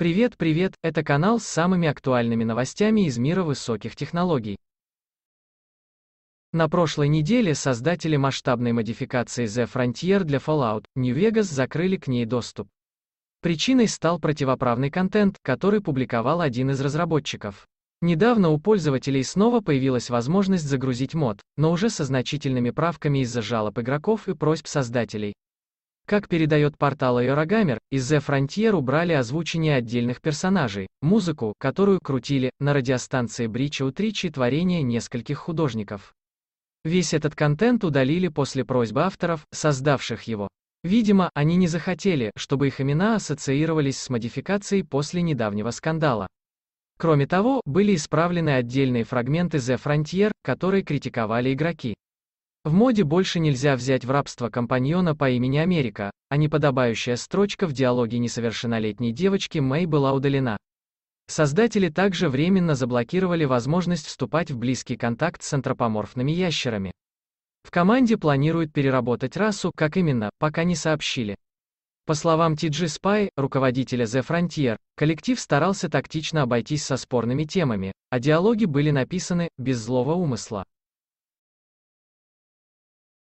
Привет, привет, это канал с самыми актуальными новостями из мира высоких технологий. На прошлой неделе создатели масштабной модификации The Frontier для Fallout New Vegas закрыли к ней доступ. Причиной стал противоправный контент, который публиковал один из разработчиков. Недавно у пользователей снова появилась возможность загрузить мод, но уже со значительными правками из-за жалоб игроков и просьб создателей. Как передает портал Eurogamer, из The Frontier убрали озвучение отдельных персонажей, музыку, которую крутили, на радиостанции Брича Утричи творение нескольких художников. Весь этот контент удалили после просьбы авторов, создавших его. Видимо, они не захотели, чтобы их имена ассоциировались с модификацией после недавнего скандала. Кроме того, были исправлены отдельные фрагменты The Frontier, которые критиковали игроки. В моде больше нельзя взять в рабство компаньона по имени Америка, а неподобающая строчка в диалоге несовершеннолетней девочки Мэй была удалена. Создатели также временно заблокировали возможность вступать в близкий контакт с антропоморфными ящерами. В команде планируют переработать расу, как именно, пока не сообщили. По словам TG Spy, руководителя The Frontier, коллектив старался тактично обойтись со спорными темами, а диалоги были написаны без злого умысла.